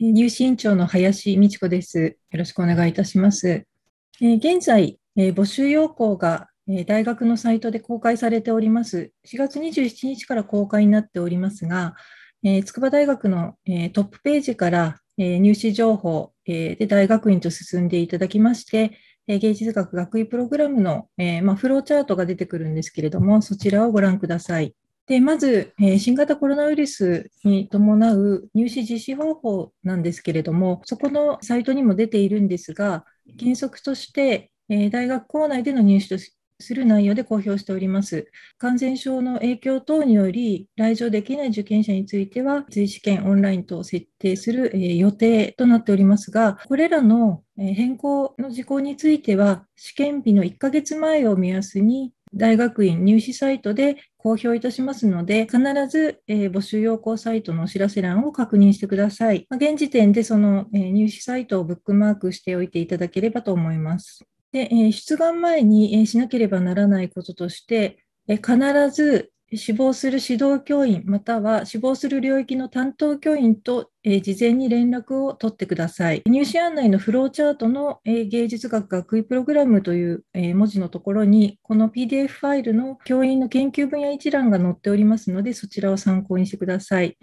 入試委員長の林美智子です。よろしくお願いいたします。え現在、え募集要項が、え大学のサイトで公開されております。4月27日から公開になっておりますが、え筑波大学の、えトップページから、え入試情報、えで大学院と進んでいただきまして、え芸術学学位プログラムの、えまフローチャートが出てくるんですけれども、そちらをご覧ください。でまず、えー、新型コロナウイルスに伴う入試実施方法なんですけれども、そこのサイトにも出ているんですが、原則として、えー、大学構内での入試とする内容で公表しております。感染症の影響等により、来場できない受験者については、追試験オンライン等を設定する予定となっておりますが、これらの変更の事項については、試験日の1ヶ月前を目安に、大学院入試サイトで公表いたしますので、必ず、えー、募集要項サイトのお知らせ欄を確認してください。まあ、現時点でその、えー、入試サイトをブックマークしておいていただければと思います。で、えー、出願前に、えしなければならないこととして、え必ず死亡する指導教員または死亡する領域の担当教員と、えー、事前に連絡を取ってください。入試案内のフローチャートの、えー、芸術学学位プログラムという、えー、文字のところにこの PDF ファイルの教員の研究分野一覧が載っておりますのでそちらを参考にしてください。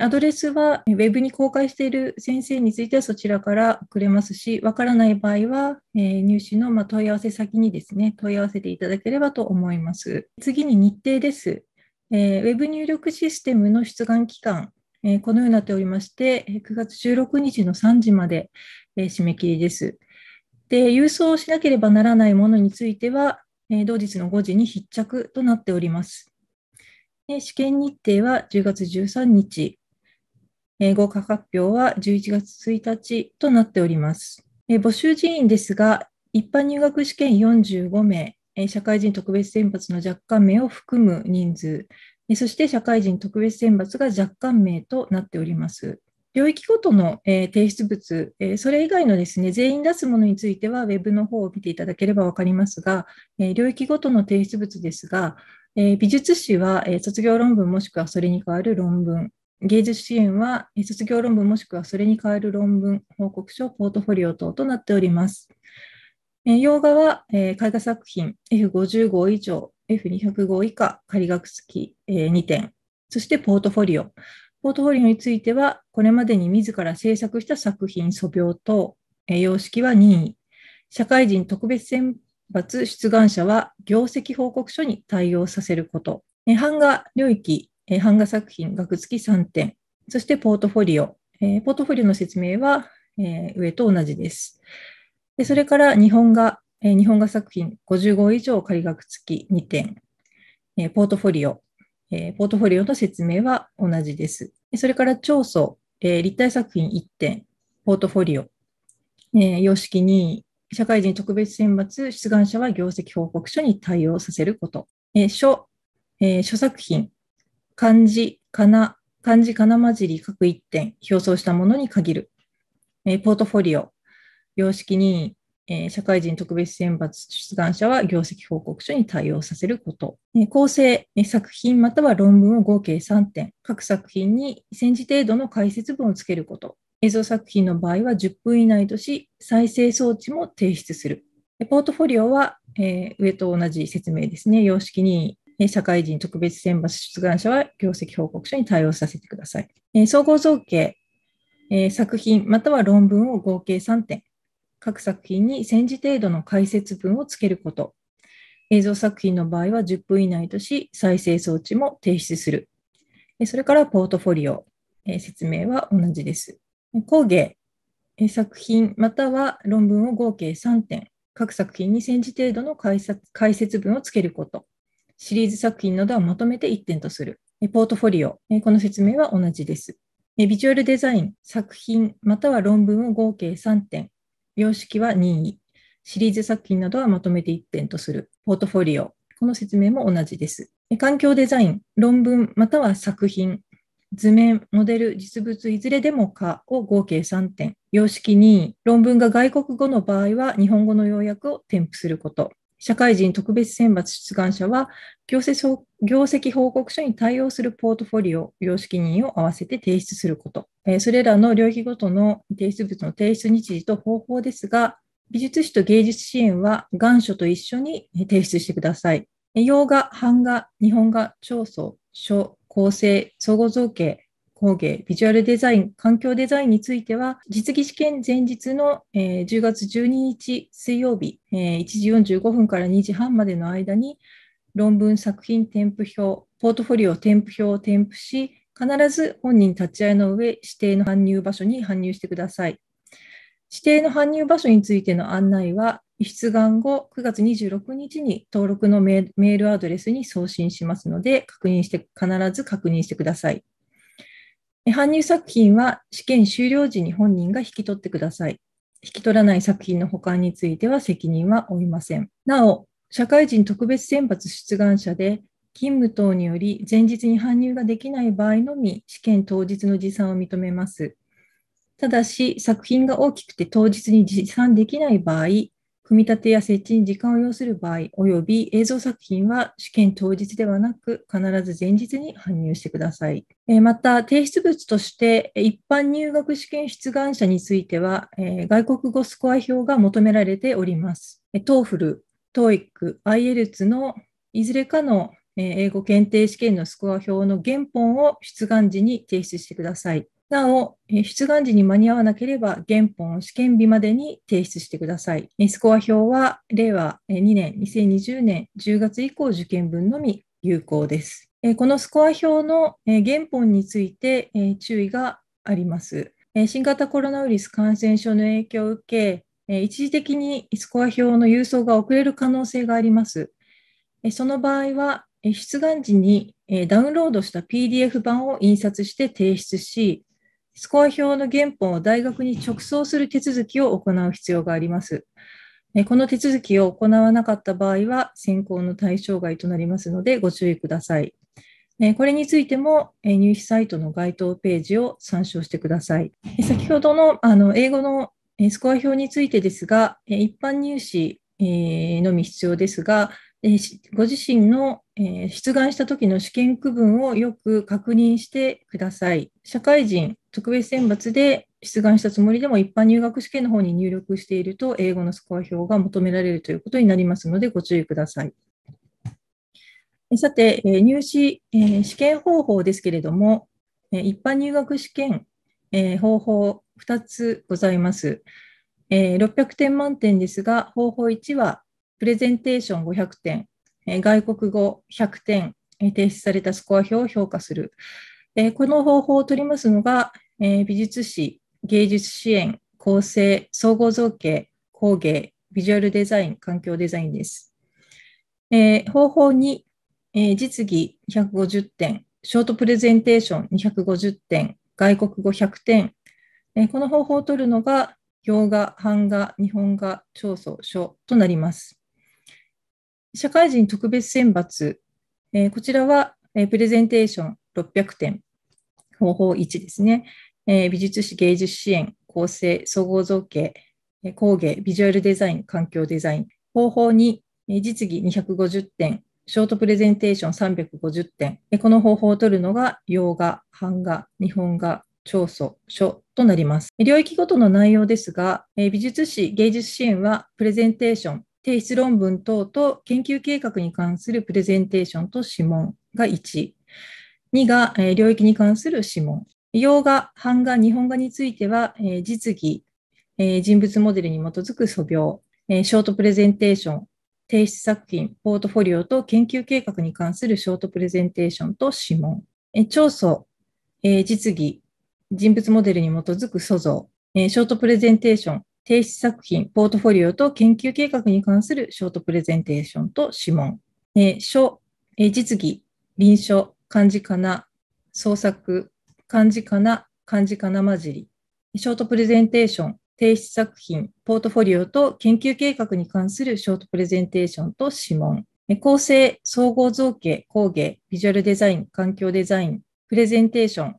アドレスは Web に公開している先生についてはそちらから送れますし、わからない場合は、え入試のま問い合わせ先にですね、問い合わせていただければと思います。次に日程です。え Web 入力システムの出願期間、えこのようになっておりまして、9月16日の3時まで、え締め切りです。で、郵送しなければならないものについては、え同日の5時に必着となっております。試験日程は10月13日、合格発表は11月1日となっております。募集人員ですが、一般入学試験45名、社会人特別選抜の若干名を含む人数、そして社会人特別選抜が若干名となっております。領域ごとの提出物、それ以外のですね、全員出すものについては、ウェブの方を見ていただければわかりますが、領域ごとの提出物ですが、美術史は卒業論文もしくはそれに代わる論文、芸術支援は卒業論文もしくはそれに代える論文、報告書、ポートフォリオ等となっております。洋画は絵画作品 f 5号以上、F205 以下、仮学付き2点、そしてポートフォリオ。ポートフォリオについては、これまでに自ら制作した作品、素描等、様式は任意、社会人特別選抜出願者は業績報告書に対応させること、版画領域えー、版画作品、額付き3点、そしてポートフォリオ。えー、ポートフォリオの説明は、えー、上と同じです。でそれから日本画、えー、日本画作品55以上仮額付き2点、えー、ポートフォリオ、えー、ポートフォリオの説明は同じです。それから調査、えー、立体作品1点、ポートフォリオ、えー、様式2位、社会人特別選抜、出願者は業績報告書に対応させること。えー、書、えー、書作品、漢字、かな、漢字、かな混じり各1点、表層したものに限る。えー、ポートフォリオ、様式に、えー、社会人特別選抜出願者は業績報告書に対応させること。えー、構成、え作品または論文を合計3点、各作品に1000字程度の解説文をつけること。映像作品の場合は10分以内とし、再生装置も提出する。ポートフォリオは、えー、上と同じ説明ですね、様式にえ社会人特別選抜出願者は業績報告書に対応させてください。え総合造形、え作品または論文を合計3点、各作品に1000字程度の解説文をつけること、映像作品の場合は10分以内とし、再生装置も提出する。それからポートフォリオ、説明は同じです。工芸、作品または論文を合計3点、各作品に1000字程度の解説文をつけること。シリーズ作品などはまとめて1点とする。ポートフォリオ、この説明は同じです。ビジュアルデザイン、作品、または論文を合計3点。様式は任意。シリーズ作品などはまとめて1点とする。ポートフォリオ、この説明も同じです。環境デザイン、論文、または作品、図面、モデル、実物、いずれでもかを合計3点。様式任意。論文が外国語の場合は、日本語の要約を添付すること。社会人特別選抜出願者は業績、業績報告書に対応するポートフォリオ、様式人を合わせて提出すること。それらの領域ごとの提出物の提出日時と方法ですが、美術史と芸術支援は願書と一緒に提出してください。洋画、版画、日本画、長宗、書、構成、相互造形、工芸、ビジュアルデザイン、環境デザインについては、実技試験前日の、え10月12日水曜日、え1時45分から2時半までの間に、論文作品添付表、ポートフォリオ添付表を添付し、必ず本人立ち会いの上、指定の搬入場所に搬入してください。指定の搬入場所についての案内は、出願後9月26日に登録のメールアドレスに送信しますので、確認して、必ず確認してください。搬入作品は試験終了時に本人が引き取ってください。引き取らない作品の保管については責任は負いません。なお、社会人特別選抜出願者で、勤務等により前日に搬入ができない場合のみ試験当日の持参を認めます。ただし、作品が大きくて当日に持参できない場合、組み立てや設置に時間を要する場合、及び映像作品は試験当日ではなく、必ず前日に搬入してください。また、提出物として、一般入学試験出願者については、外国語スコア表が求められております。TOEFL、TOEIC、IELTS のいずれかの英語検定試験のスコア表の原本を出願時に提出してください。なお、出願時に間に合わなければ、原本を試験日までに提出してください。スコア表は、令和2年、2020年10月以降受験分のみ有効です。このスコア表の原本について注意があります。新型コロナウイルス感染症の影響を受け、一時的にスコア表の郵送が遅れる可能性があります。その場合は、出願時にダウンロードした PDF 版を印刷して提出し、スコア表の原本を大学に直送する手続きを行う必要があります。この手続きを行わなかった場合は選考の対象外となりますのでご注意ください。これについても入試サイトの該当ページを参照してください。先ほどのあの英語のスコア表についてですが、一般入試のみ必要ですが、えご自身の、え出願した時の試験区分をよく確認してください。社会人特別選抜で出願したつもりでも一般入学試験の方に入力していると英語のスコア表が求められるということになりますのでご注意ください。さて、入試試験方法ですけれども、一般入学試験方法2つございます。600点満点ですが、方法1はプレゼンテーション500点、外国語100点、提出されたスコア表を評価する。この方法を取りますのが、美術史、芸術支援、構成、総合造形、工芸、ビジュアルデザイン、環境デザインです。方法2、実技150点、ショートプレゼンテーション250点、外国語100点。この方法を取るのが、洋画、版画、日本画、調査書となります。社会人特別選抜、えー、こちらは、えー、プレゼンテーション600点、方法1ですね、えー、美術史、芸術支援、構成、総合造形、工芸、ビジュアルデザイン、環境デザイン、方法2、実技250点、ショートプレゼンテーション350点。この方法を取るのが、洋画、版画、日本画、調査、書となります。領域ごとの内容ですが、美術史、芸術支援は、プレゼンテーション、提出論文等と研究計画に関するプレゼンテーションと諮問が1。2が、え領域に関する諮問。洋画、版画、日本画については、え実技、え人物モデルに基づく素描、えショートプレゼンテーション、提出作品、ポートフォリオと研究計画に関するショートプレゼンテーションと諮問。え調査、え実技、人物モデルに基づく素像、えショートプレゼンテーション、提出作品、ポートフォリオと研究計画に関するショートプレゼンテーションと指紋、えー、書、えー、実技、臨書、漢字かな、創作、漢字かな、漢字かな混じり、ショートプレゼンテーション、提出作品、ポートフォリオと研究計画に関するショートプレゼンテーションと指紋、構成、総合造形、工芸、ビジュアルデザイン、環境デザイン、プレゼンテーション、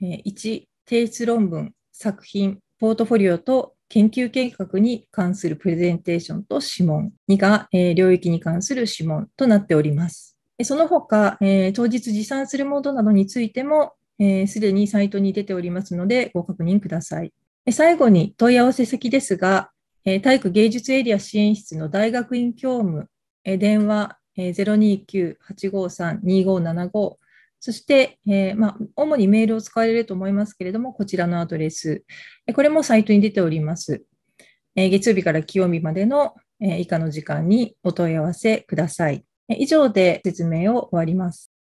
1、提出論文、作品、ポートフォリオと研究計画に関するプレゼンテーションと諮問、2が、えー、領域に関する諮問となっております。その他、えー、当日持参するモードなどについても、す、えー、で、にサイトに出ておりますので、ご確認ください。最後に問い合わせ先ですが、えー、体育芸術エリア支援室の大学院教務、電話0298532575そして、えー、まあ、主にメールを使われると思いますけれども、こちらのアドレス、これもサイトに出ております。えー、月曜日から金曜日までの、え以下の時間にお問い合わせください。以上で説明を終わります。